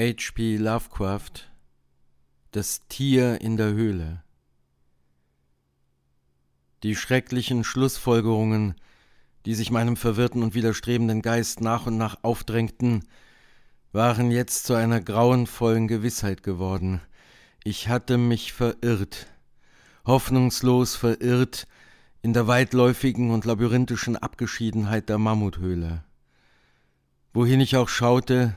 H.P. Lovecraft Das Tier in der Höhle Die schrecklichen Schlussfolgerungen, die sich meinem verwirrten und widerstrebenden Geist nach und nach aufdrängten, waren jetzt zu einer grauenvollen Gewissheit geworden. Ich hatte mich verirrt, hoffnungslos verirrt in der weitläufigen und labyrinthischen Abgeschiedenheit der Mammuthöhle. Wohin ich auch schaute,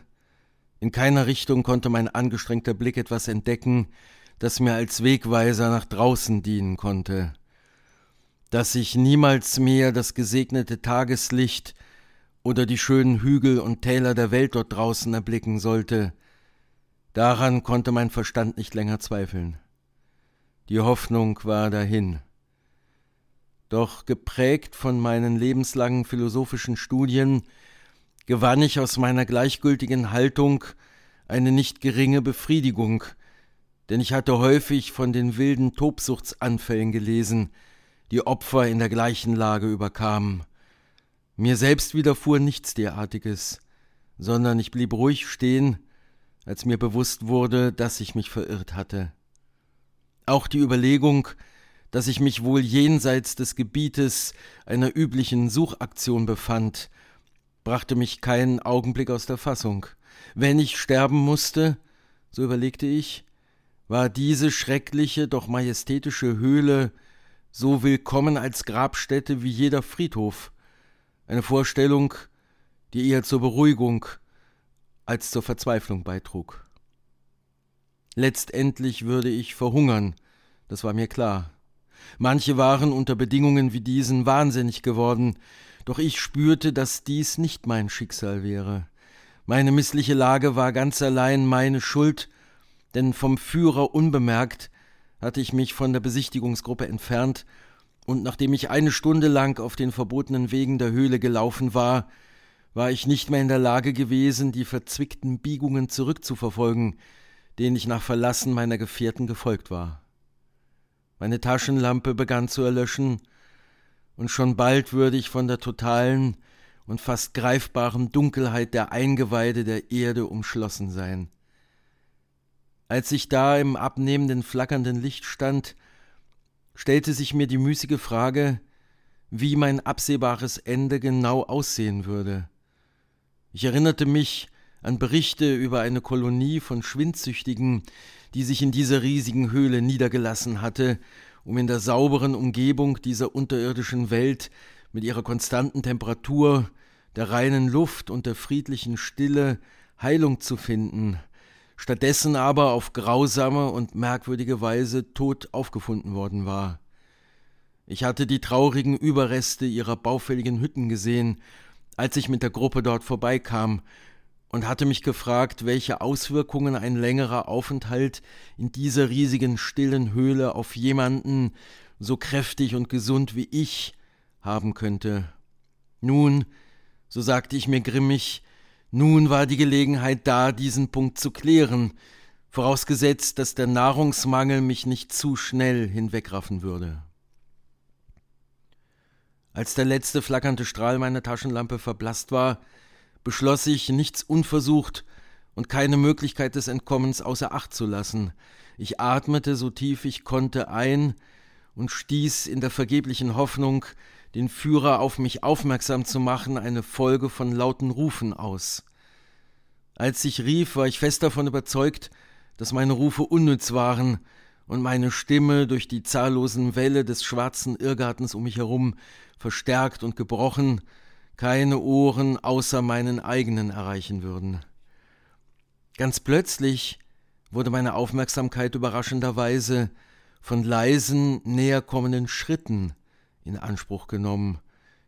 in keiner Richtung konnte mein angestrengter Blick etwas entdecken, das mir als Wegweiser nach draußen dienen konnte. Dass ich niemals mehr das gesegnete Tageslicht oder die schönen Hügel und Täler der Welt dort draußen erblicken sollte, daran konnte mein Verstand nicht länger zweifeln. Die Hoffnung war dahin. Doch geprägt von meinen lebenslangen philosophischen Studien gewann ich aus meiner gleichgültigen Haltung eine nicht geringe Befriedigung, denn ich hatte häufig von den wilden Tobsuchtsanfällen gelesen, die Opfer in der gleichen Lage überkamen. Mir selbst widerfuhr nichts derartiges, sondern ich blieb ruhig stehen, als mir bewusst wurde, dass ich mich verirrt hatte. Auch die Überlegung, dass ich mich wohl jenseits des Gebietes einer üblichen Suchaktion befand, brachte mich keinen Augenblick aus der Fassung. Wenn ich sterben musste, so überlegte ich, war diese schreckliche, doch majestätische Höhle so willkommen als Grabstätte wie jeder Friedhof. Eine Vorstellung, die eher zur Beruhigung als zur Verzweiflung beitrug. Letztendlich würde ich verhungern, das war mir klar. Manche waren unter Bedingungen wie diesen wahnsinnig geworden, doch ich spürte, dass dies nicht mein Schicksal wäre. Meine missliche Lage war ganz allein meine Schuld, denn vom Führer unbemerkt hatte ich mich von der Besichtigungsgruppe entfernt, und nachdem ich eine Stunde lang auf den verbotenen Wegen der Höhle gelaufen war, war ich nicht mehr in der Lage gewesen, die verzwickten Biegungen zurückzuverfolgen, denen ich nach Verlassen meiner Gefährten gefolgt war. Meine Taschenlampe begann zu erlöschen, und schon bald würde ich von der totalen und fast greifbaren Dunkelheit der Eingeweide der Erde umschlossen sein. Als ich da im abnehmenden, flackernden Licht stand, stellte sich mir die müßige Frage, wie mein absehbares Ende genau aussehen würde. Ich erinnerte mich an Berichte über eine Kolonie von Schwindsüchtigen, die sich in dieser riesigen Höhle niedergelassen hatte um in der sauberen Umgebung dieser unterirdischen Welt mit ihrer konstanten Temperatur, der reinen Luft und der friedlichen Stille Heilung zu finden, stattdessen aber auf grausame und merkwürdige Weise tot aufgefunden worden war. Ich hatte die traurigen Überreste ihrer baufälligen Hütten gesehen, als ich mit der Gruppe dort vorbeikam, und hatte mich gefragt, welche Auswirkungen ein längerer Aufenthalt in dieser riesigen stillen Höhle auf jemanden so kräftig und gesund wie ich haben könnte. Nun, so sagte ich mir grimmig, nun war die Gelegenheit da, diesen Punkt zu klären, vorausgesetzt, dass der Nahrungsmangel mich nicht zu schnell hinwegraffen würde. Als der letzte flackernde Strahl meiner Taschenlampe verblasst war, beschloss ich, nichts unversucht und keine Möglichkeit des Entkommens außer Acht zu lassen. Ich atmete so tief ich konnte ein und stieß in der vergeblichen Hoffnung, den Führer auf mich aufmerksam zu machen, eine Folge von lauten Rufen aus. Als ich rief, war ich fest davon überzeugt, dass meine Rufe unnütz waren und meine Stimme durch die zahllosen Wälle des schwarzen Irrgartens um mich herum verstärkt und gebrochen keine Ohren außer meinen eigenen erreichen würden. Ganz plötzlich wurde meine Aufmerksamkeit überraschenderweise von leisen, näherkommenden Schritten in Anspruch genommen,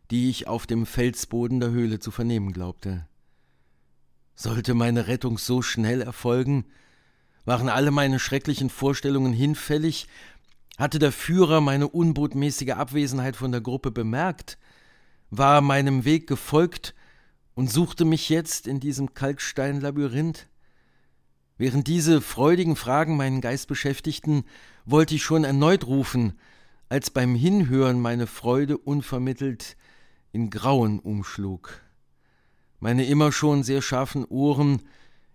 die ich auf dem Felsboden der Höhle zu vernehmen glaubte. Sollte meine Rettung so schnell erfolgen, waren alle meine schrecklichen Vorstellungen hinfällig, hatte der Führer meine unbotmäßige Abwesenheit von der Gruppe bemerkt, war meinem Weg gefolgt und suchte mich jetzt in diesem Kalksteinlabyrinth? Während diese freudigen Fragen meinen Geist beschäftigten, wollte ich schon erneut rufen, als beim Hinhören meine Freude unvermittelt in Grauen umschlug. Meine immer schon sehr scharfen Ohren,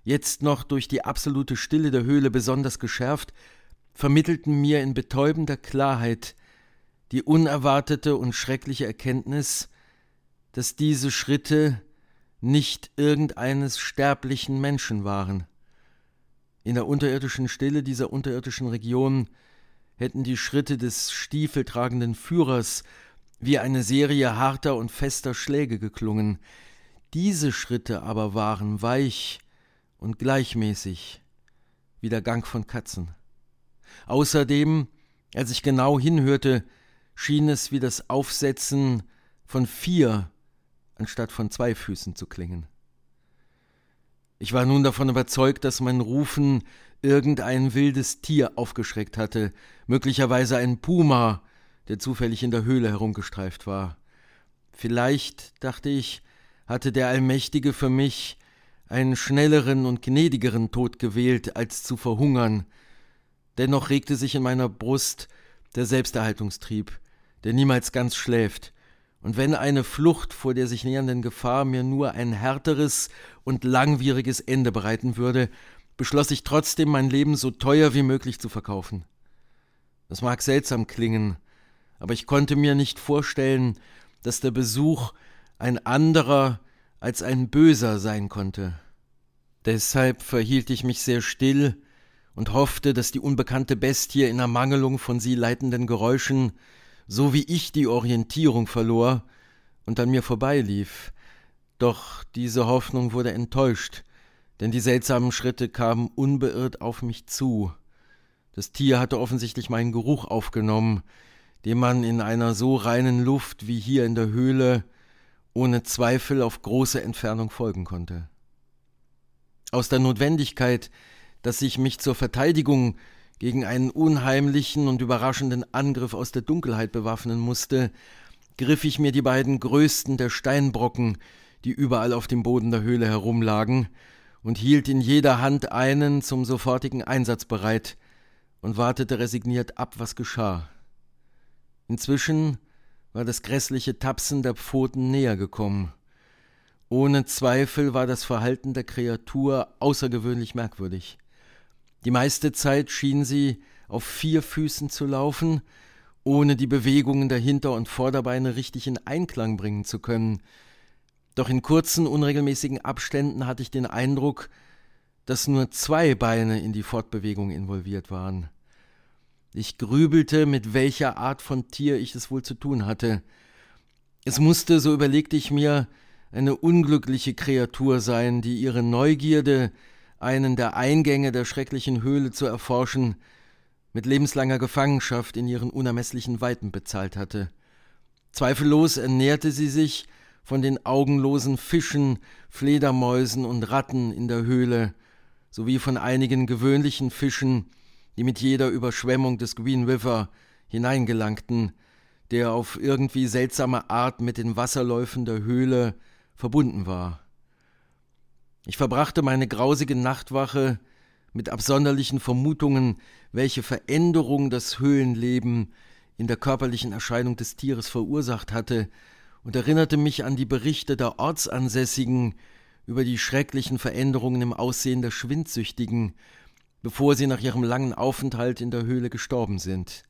jetzt noch durch die absolute Stille der Höhle besonders geschärft, vermittelten mir in betäubender Klarheit die unerwartete und schreckliche Erkenntnis, dass diese Schritte nicht irgendeines sterblichen Menschen waren. In der unterirdischen Stille dieser unterirdischen Region hätten die Schritte des stiefeltragenden Führers wie eine Serie harter und fester Schläge geklungen. Diese Schritte aber waren weich und gleichmäßig, wie der Gang von Katzen. Außerdem, als ich genau hinhörte, schien es wie das Aufsetzen von vier anstatt von zwei Füßen zu klingen. Ich war nun davon überzeugt, dass mein Rufen irgendein wildes Tier aufgeschreckt hatte, möglicherweise einen Puma, der zufällig in der Höhle herumgestreift war. Vielleicht, dachte ich, hatte der Allmächtige für mich einen schnelleren und gnädigeren Tod gewählt, als zu verhungern. Dennoch regte sich in meiner Brust der Selbsterhaltungstrieb, der niemals ganz schläft, und wenn eine Flucht vor der sich nähernden Gefahr mir nur ein härteres und langwieriges Ende bereiten würde, beschloss ich trotzdem, mein Leben so teuer wie möglich zu verkaufen. Das mag seltsam klingen, aber ich konnte mir nicht vorstellen, dass der Besuch ein anderer als ein böser sein konnte. Deshalb verhielt ich mich sehr still und hoffte, dass die unbekannte Bestie in Ermangelung von sie leitenden Geräuschen so wie ich die Orientierung verlor und an mir vorbeilief. Doch diese Hoffnung wurde enttäuscht, denn die seltsamen Schritte kamen unbeirrt auf mich zu. Das Tier hatte offensichtlich meinen Geruch aufgenommen, den man in einer so reinen Luft wie hier in der Höhle ohne Zweifel auf große Entfernung folgen konnte. Aus der Notwendigkeit, dass ich mich zur Verteidigung gegen einen unheimlichen und überraschenden Angriff aus der Dunkelheit bewaffnen musste, griff ich mir die beiden größten der Steinbrocken, die überall auf dem Boden der Höhle herumlagen, und hielt in jeder Hand einen zum sofortigen Einsatz bereit und wartete resigniert ab, was geschah. Inzwischen war das grässliche Tapsen der Pfoten näher gekommen. Ohne Zweifel war das Verhalten der Kreatur außergewöhnlich merkwürdig. Die meiste Zeit schien sie auf vier Füßen zu laufen, ohne die Bewegungen der Hinter- und Vorderbeine richtig in Einklang bringen zu können. Doch in kurzen, unregelmäßigen Abständen hatte ich den Eindruck, dass nur zwei Beine in die Fortbewegung involviert waren. Ich grübelte, mit welcher Art von Tier ich es wohl zu tun hatte. Es musste, so überlegte ich mir, eine unglückliche Kreatur sein, die ihre Neugierde, einen der Eingänge der schrecklichen Höhle zu erforschen, mit lebenslanger Gefangenschaft in ihren unermesslichen Weiten bezahlt hatte. Zweifellos ernährte sie sich von den augenlosen Fischen, Fledermäusen und Ratten in der Höhle, sowie von einigen gewöhnlichen Fischen, die mit jeder Überschwemmung des Green River hineingelangten, der auf irgendwie seltsame Art mit den Wasserläufen der Höhle verbunden war. Ich verbrachte meine grausige Nachtwache mit absonderlichen Vermutungen, welche Veränderung das Höhlenleben in der körperlichen Erscheinung des Tieres verursacht hatte, und erinnerte mich an die Berichte der Ortsansässigen über die schrecklichen Veränderungen im Aussehen der Schwindsüchtigen, bevor sie nach ihrem langen Aufenthalt in der Höhle gestorben sind.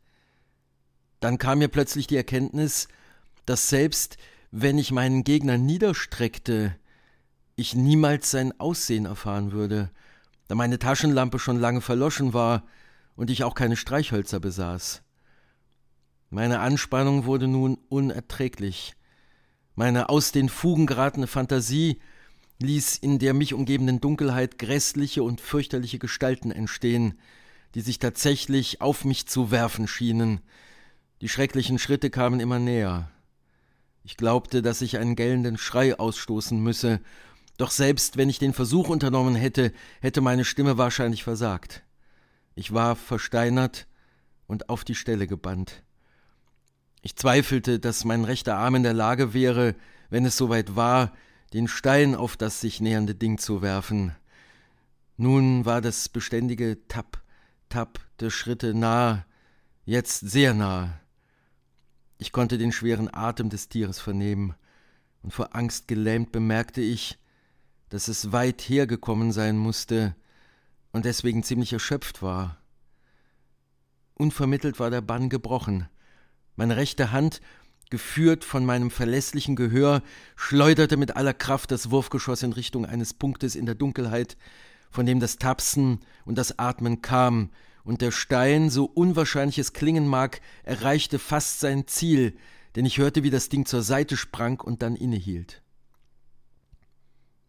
Dann kam mir plötzlich die Erkenntnis, dass selbst wenn ich meinen Gegner niederstreckte, ich niemals sein Aussehen erfahren würde, da meine Taschenlampe schon lange verloschen war und ich auch keine Streichhölzer besaß. Meine Anspannung wurde nun unerträglich. Meine aus den Fugen geratene Fantasie ließ in der mich umgebenden Dunkelheit grässliche und fürchterliche Gestalten entstehen, die sich tatsächlich auf mich zu werfen schienen. Die schrecklichen Schritte kamen immer näher. Ich glaubte, dass ich einen gellenden Schrei ausstoßen müsse doch selbst wenn ich den Versuch unternommen hätte, hätte meine Stimme wahrscheinlich versagt. Ich war versteinert und auf die Stelle gebannt. Ich zweifelte, dass mein rechter Arm in der Lage wäre, wenn es soweit war, den Stein auf das sich nähernde Ding zu werfen. Nun war das beständige Tapp, Tapp der Schritte nahe, jetzt sehr nahe. Ich konnte den schweren Atem des Tieres vernehmen, und vor Angst gelähmt bemerkte ich, dass es weit hergekommen sein musste und deswegen ziemlich erschöpft war. Unvermittelt war der Bann gebrochen. Meine rechte Hand, geführt von meinem verlässlichen Gehör, schleuderte mit aller Kraft das Wurfgeschoss in Richtung eines Punktes in der Dunkelheit, von dem das Tapsen und das Atmen kam, und der Stein, so unwahrscheinlich es klingen mag, erreichte fast sein Ziel, denn ich hörte, wie das Ding zur Seite sprang und dann innehielt.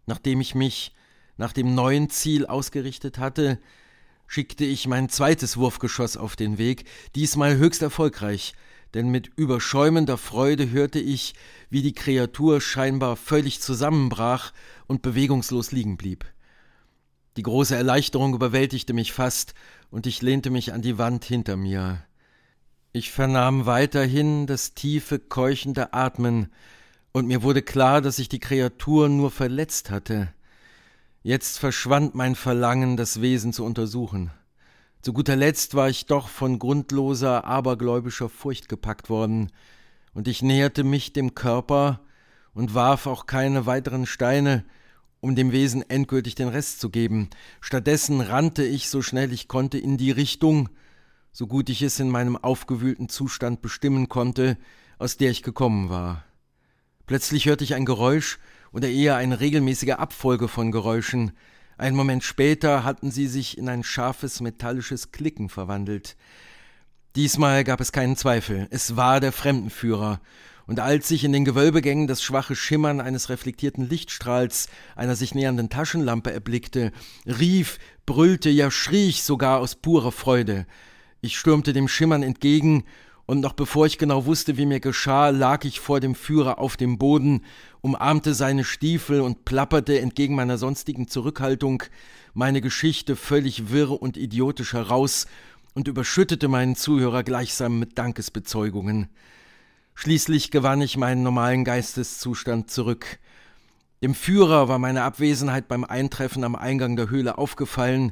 Nachdem ich mich nach dem neuen Ziel ausgerichtet hatte, schickte ich mein zweites Wurfgeschoss auf den Weg, diesmal höchst erfolgreich, denn mit überschäumender Freude hörte ich, wie die Kreatur scheinbar völlig zusammenbrach und bewegungslos liegen blieb. Die große Erleichterung überwältigte mich fast, und ich lehnte mich an die Wand hinter mir. Ich vernahm weiterhin das tiefe, keuchende Atmen, und mir wurde klar, dass ich die Kreatur nur verletzt hatte. Jetzt verschwand mein Verlangen, das Wesen zu untersuchen. Zu guter Letzt war ich doch von grundloser, abergläubischer Furcht gepackt worden, und ich näherte mich dem Körper und warf auch keine weiteren Steine, um dem Wesen endgültig den Rest zu geben. Stattdessen rannte ich so schnell ich konnte in die Richtung, so gut ich es in meinem aufgewühlten Zustand bestimmen konnte, aus der ich gekommen war. Plötzlich hörte ich ein Geräusch oder eher eine regelmäßige Abfolge von Geräuschen. Einen Moment später hatten sie sich in ein scharfes metallisches Klicken verwandelt. Diesmal gab es keinen Zweifel. Es war der Fremdenführer. Und als sich in den Gewölbegängen das schwache Schimmern eines reflektierten Lichtstrahls einer sich nähernden Taschenlampe erblickte, rief, brüllte, ja schrie ich sogar aus purer Freude. Ich stürmte dem Schimmern entgegen und noch bevor ich genau wusste, wie mir geschah, lag ich vor dem Führer auf dem Boden, umarmte seine Stiefel und plapperte entgegen meiner sonstigen Zurückhaltung meine Geschichte völlig wirr und idiotisch heraus und überschüttete meinen Zuhörer gleichsam mit Dankesbezeugungen. Schließlich gewann ich meinen normalen Geisteszustand zurück. Dem Führer war meine Abwesenheit beim Eintreffen am Eingang der Höhle aufgefallen,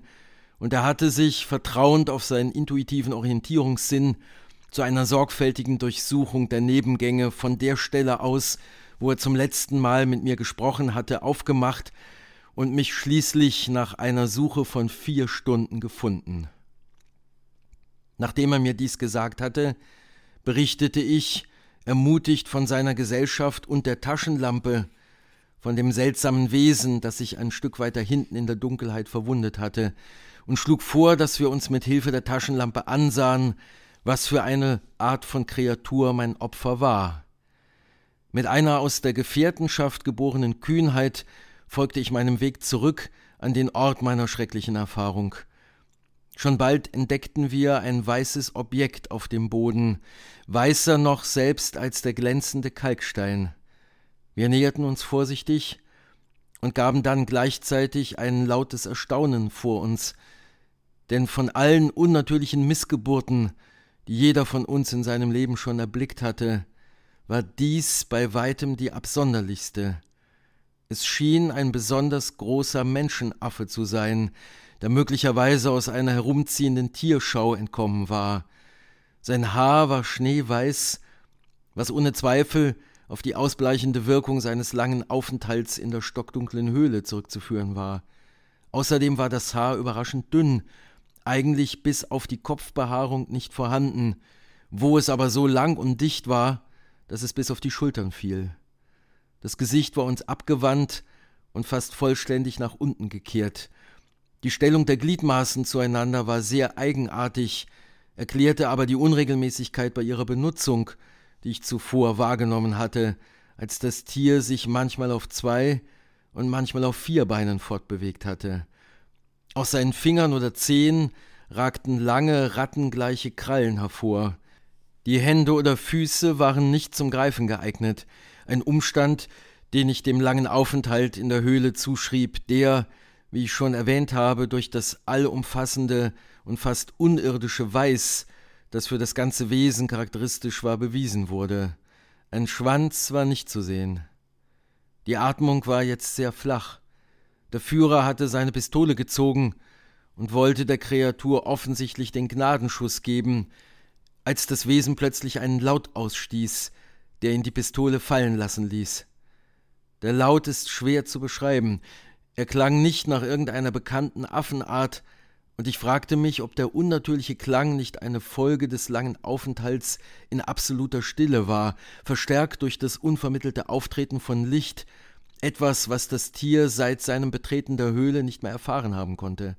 und er hatte sich, vertrauend auf seinen intuitiven Orientierungssinn, zu einer sorgfältigen Durchsuchung der Nebengänge von der Stelle aus, wo er zum letzten Mal mit mir gesprochen hatte, aufgemacht und mich schließlich nach einer Suche von vier Stunden gefunden. Nachdem er mir dies gesagt hatte, berichtete ich, ermutigt von seiner Gesellschaft und der Taschenlampe, von dem seltsamen Wesen, das sich ein Stück weiter hinten in der Dunkelheit verwundet hatte, und schlug vor, dass wir uns mit Hilfe der Taschenlampe ansahen, was für eine Art von Kreatur mein Opfer war. Mit einer aus der Gefährtenschaft geborenen Kühnheit folgte ich meinem Weg zurück an den Ort meiner schrecklichen Erfahrung. Schon bald entdeckten wir ein weißes Objekt auf dem Boden, weißer noch selbst als der glänzende Kalkstein. Wir näherten uns vorsichtig und gaben dann gleichzeitig ein lautes Erstaunen vor uns, denn von allen unnatürlichen Missgeburten die jeder von uns in seinem Leben schon erblickt hatte, war dies bei weitem die absonderlichste. Es schien ein besonders großer Menschenaffe zu sein, der möglicherweise aus einer herumziehenden Tierschau entkommen war. Sein Haar war schneeweiß, was ohne Zweifel auf die ausbleichende Wirkung seines langen Aufenthalts in der stockdunklen Höhle zurückzuführen war. Außerdem war das Haar überraschend dünn eigentlich bis auf die Kopfbehaarung nicht vorhanden, wo es aber so lang und dicht war, dass es bis auf die Schultern fiel. Das Gesicht war uns abgewandt und fast vollständig nach unten gekehrt. Die Stellung der Gliedmaßen zueinander war sehr eigenartig, erklärte aber die Unregelmäßigkeit bei ihrer Benutzung, die ich zuvor wahrgenommen hatte, als das Tier sich manchmal auf zwei und manchmal auf vier Beinen fortbewegt hatte. Aus seinen Fingern oder Zehen ragten lange, rattengleiche Krallen hervor. Die Hände oder Füße waren nicht zum Greifen geeignet, ein Umstand, den ich dem langen Aufenthalt in der Höhle zuschrieb, der, wie ich schon erwähnt habe, durch das allumfassende und fast unirdische Weiß, das für das ganze Wesen charakteristisch war, bewiesen wurde. Ein Schwanz war nicht zu sehen. Die Atmung war jetzt sehr flach. Der Führer hatte seine Pistole gezogen und wollte der Kreatur offensichtlich den Gnadenschuss geben, als das Wesen plötzlich einen Laut ausstieß, der ihn die Pistole fallen lassen ließ. Der Laut ist schwer zu beschreiben. Er klang nicht nach irgendeiner bekannten Affenart, und ich fragte mich, ob der unnatürliche Klang nicht eine Folge des langen Aufenthalts in absoluter Stille war, verstärkt durch das unvermittelte Auftreten von Licht etwas, was das Tier seit seinem Betreten der Höhle nicht mehr erfahren haben konnte.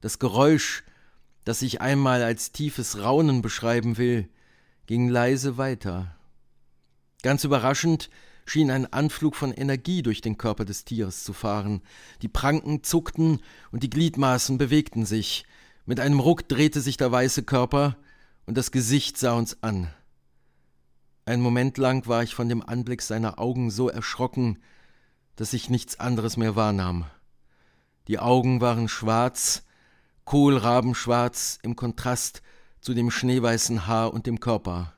Das Geräusch, das ich einmal als tiefes Raunen beschreiben will, ging leise weiter. Ganz überraschend schien ein Anflug von Energie durch den Körper des Tieres zu fahren. Die Pranken zuckten und die Gliedmaßen bewegten sich. Mit einem Ruck drehte sich der weiße Körper und das Gesicht sah uns an. Ein Moment lang war ich von dem Anblick seiner Augen so erschrocken, dass ich nichts anderes mehr wahrnahm. Die Augen waren schwarz, kohlrabenschwarz im Kontrast zu dem schneeweißen Haar und dem Körper.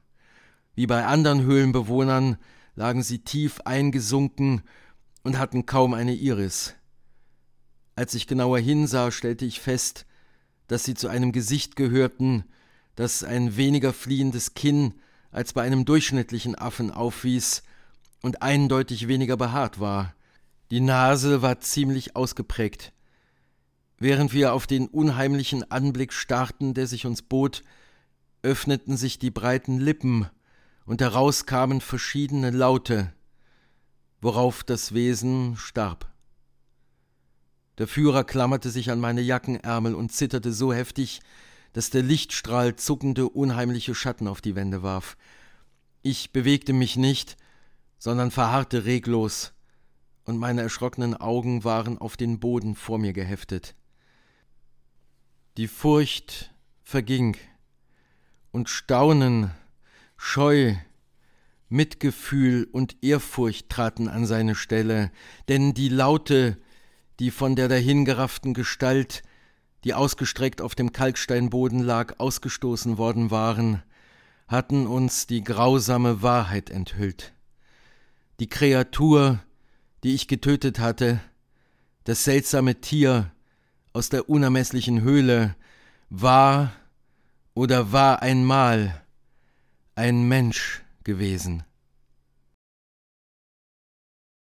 Wie bei anderen Höhlenbewohnern lagen sie tief eingesunken und hatten kaum eine Iris. Als ich genauer hinsah, stellte ich fest, dass sie zu einem Gesicht gehörten, das ein weniger fliehendes Kinn als bei einem durchschnittlichen Affen aufwies und eindeutig weniger behaart war, die Nase war ziemlich ausgeprägt. Während wir auf den unheimlichen Anblick starrten, der sich uns bot, öffneten sich die breiten Lippen, und daraus kamen verschiedene Laute, worauf das Wesen starb. Der Führer klammerte sich an meine Jackenärmel und zitterte so heftig, dass der Lichtstrahl zuckende, unheimliche Schatten auf die Wände warf. Ich bewegte mich nicht, sondern verharrte reglos, und meine erschrockenen Augen waren auf den Boden vor mir geheftet. Die Furcht verging, und Staunen, Scheu, Mitgefühl und Ehrfurcht traten an seine Stelle, denn die Laute, die von der dahingerafften Gestalt, die ausgestreckt auf dem Kalksteinboden lag, ausgestoßen worden waren, hatten uns die grausame Wahrheit enthüllt. Die Kreatur, die ich getötet hatte, das seltsame Tier aus der unermesslichen Höhle, war oder war einmal ein Mensch gewesen.